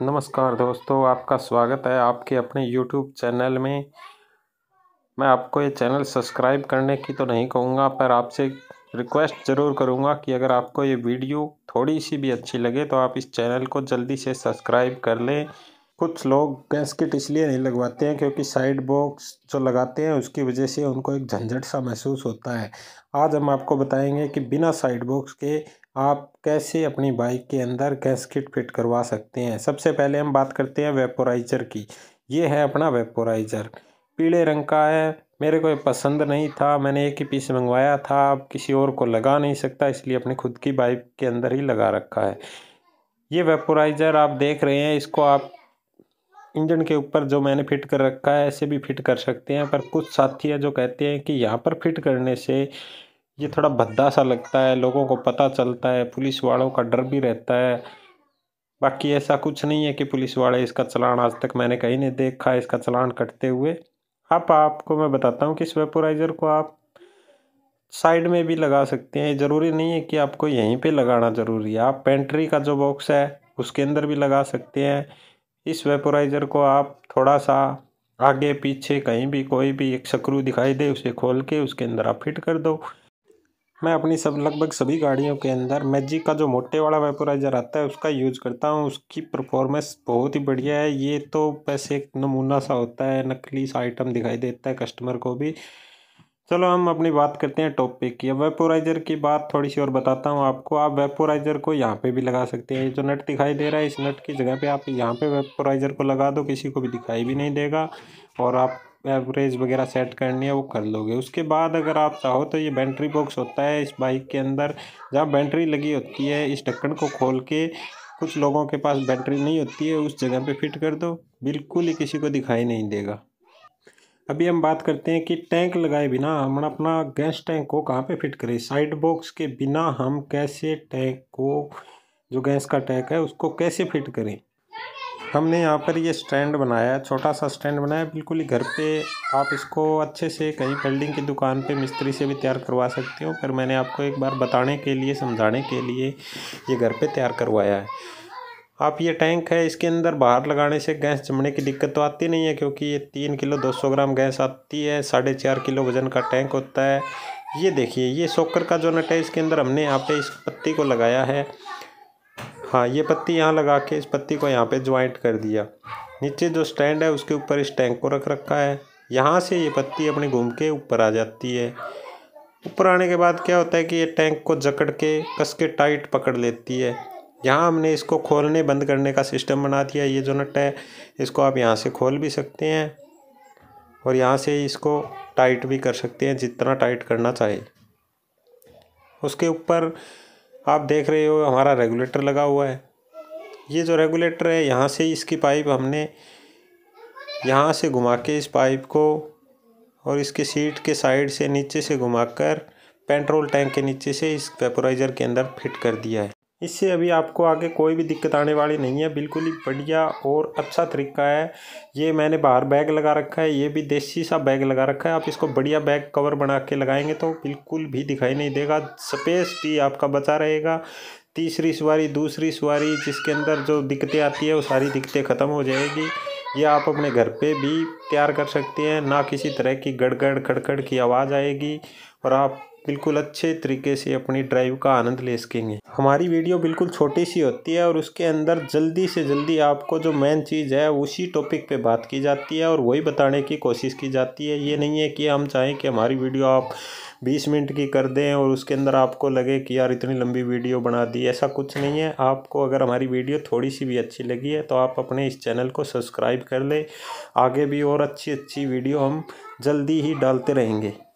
नमस्कार दोस्तों आपका स्वागत है आपके अपने यूट्यूब चैनल में मैं आपको ये चैनल सब्सक्राइब करने की तो नहीं कहूँगा पर आपसे रिक्वेस्ट ज़रूर करूँगा कि अगर आपको ये वीडियो थोड़ी सी भी अच्छी लगे तो आप इस चैनल को जल्दी से सब्सक्राइब कर लें कुछ लोग गैस किट इसलिए नहीं लगवाते हैं क्योंकि साइड बॉक्स जो लगाते हैं उसकी वजह से उनको एक झंझट सा महसूस होता है आज हम आपको बताएंगे कि बिना साइड बॉक्स के आप कैसे अपनी बाइक के अंदर गैसकिट फिट करवा सकते हैं सबसे पहले हम बात करते हैं वेपोराइज़र की ये है अपना वेपोराइज़र पीले रंग का है मेरे को ये पसंद नहीं था मैंने एक ही पीस मंगवाया था अब किसी और को लगा नहीं सकता इसलिए अपने खुद की बाइक के अंदर ही लगा रखा है ये वेपोराइज़र आप देख रहे हैं इसको आप इंजन के ऊपर जो मैंने फिट कर रखा है ऐसे भी फिट कर सकते हैं पर कुछ साथी हैं जो कहते हैं कि यहाँ पर फिट करने से ये थोड़ा भद्दा सा लगता है लोगों को पता चलता है पुलिस वालों का डर भी रहता है बाकी ऐसा कुछ नहीं है कि पुलिस वाले इसका चलान आज तक मैंने कहीं नहीं देखा इसका चलान कटते हुए आप आपको मैं बताता हूँ कि इस वेपोराइज़र को आप साइड में भी लगा सकते हैं ज़रूरी नहीं है कि आपको यहीं पे लगाना ज़रूरी है आप पेंट्री का जो बॉक्स है उसके अंदर भी लगा सकते हैं इस वेपोराइज़र को आप थोड़ा सा आगे पीछे कहीं भी कोई भी एक शक्रू दिखाई दे उसे खोल के उसके अंदर आप फिट कर दो मैं अपनी सब लगभग सभी गाड़ियों के अंदर मैजिक का जो मोटे वाला वेपोराइज़र आता है उसका यूज करता हूँ उसकी परफॉर्मेंस बहुत ही बढ़िया है ये तो वैसे एक नमूना सा होता है नकली सा आइटम दिखाई देता है कस्टमर को भी चलो हम अपनी बात करते हैं टॉपिक की अब वेपोराइज़र की बात थोड़ी सी और बताता हूँ आपको आप वेपोराइज़र को यहाँ पे भी लगा सकते हैं जो नट दिखाई दे रहा है इस नट की जगह पे आप यहाँ पे वेपोराइज़र को लगा दो किसी को भी दिखाई भी नहीं देगा और आप एवरेज वगैरह सेट करनी है वो कर लोगे उसके बाद अगर आप चाहो तो ये बैटरी बॉक्स होता है इस बाइक के अंदर जहाँ बैटरी लगी होती है इस ढक्कन को खोल के कुछ लोगों के पास बैटरी नहीं होती है उस जगह पे फिट कर दो बिल्कुल ही किसी को दिखाई नहीं देगा अभी हम बात करते हैं कि टैंक लगाए बिना हम अपना गैस टैंक को कहाँ पे फिट करें साइड बॉक्स के बिना हम कैसे टैंक को जो गैस का टैंक है उसको कैसे फिट करें हमने यहाँ पर ये स्टैंड बनाया है छोटा सा स्टैंड बनाया बिल्कुल ही घर पे आप इसको अच्छे से कहीं बिल्डिंग की दुकान पे मिस्त्री से भी तैयार करवा सकते हो पर मैंने आपको एक बार बताने के लिए समझाने के लिए ये घर पे तैयार करवाया है आप ये टैंक है इसके अंदर बाहर लगाने से गैस जमने की दिक्कत तो आती नहीं है क्योंकि ये तीन किलो दो सौ ग्राम गैस आती है साढ़े चार किलो वज़न का टैंक होता है ये देखिए ये सोकर का जो नट है इसके अंदर हमने यहाँ पे इस पत्ती को लगाया है हाँ ये पत्ती यहाँ लगा के इस पत्ती को यहाँ पे ज्वाइंट कर दिया नीचे जो स्टैंड है उसके ऊपर इस टैंक को रख रखा है यहाँ से ये पत्ती अपनी घूम के ऊपर आ जाती है ऊपर आने के बाद क्या होता है कि ये टैंक को जकड़ के कस के टाइट पकड़ लेती है यहाँ हमने इसको खोलने बंद करने का सिस्टम बना दिया ये जो नट है इसको आप यहाँ से खोल भी सकते हैं और यहाँ से इसको टाइट भी कर सकते हैं जितना टाइट करना चाहिए उसके ऊपर आप देख रहे हो हमारा रेगुलेटर लगा हुआ है ये जो रेगुलेटर है यहाँ से इसकी पाइप हमने यहाँ से घुमा के इस पाइप को और इसके सीट के साइड से नीचे से घुमाकर पेट्रोल टैंक के नीचे से इस वेपोराइज़र के अंदर फिट कर दिया है इससे अभी आपको आगे कोई भी दिक्कत आने वाली नहीं है बिल्कुल ही बढ़िया और अच्छा तरीका है ये मैंने बाहर बैग लगा रखा है ये भी देसी सा बैग लगा रखा है आप इसको बढ़िया बैग कवर बना के लगाएंगे तो बिल्कुल भी दिखाई नहीं देगा स्पेस भी आपका बचा रहेगा तीसरी सवारी दूसरी सवारी जिसके अंदर जो दिक्कतें आती है वो सारी दिक्कतें ख़त्म हो जाएगी ये आप अपने घर पे भी तैयार कर सकते हैं ना किसी तरह की गड़गड़ खड़खड़ की आवाज़ आएगी और आप बिल्कुल अच्छे तरीके से अपनी ड्राइव का आनंद ले सकेंगे हमारी वीडियो बिल्कुल छोटी सी होती है और उसके अंदर जल्दी से जल्दी आपको जो मेन चीज़ है उसी टॉपिक पे बात की जाती है और वही बताने की कोशिश की जाती है ये नहीं है कि हम चाहें कि हमारी वीडियो आप बीस मिनट की कर दें और उसके अंदर आपको लगे कि यार इतनी लंबी वीडियो बना दी ऐसा कुछ नहीं है आपको अगर हमारी वीडियो थोड़ी सी भी अच्छी लगी है तो आप अपने इस चैनल को सब्सक्राइब कर लें आगे भी और अच्छी अच्छी वीडियो हम जल्दी ही डालते रहेंगे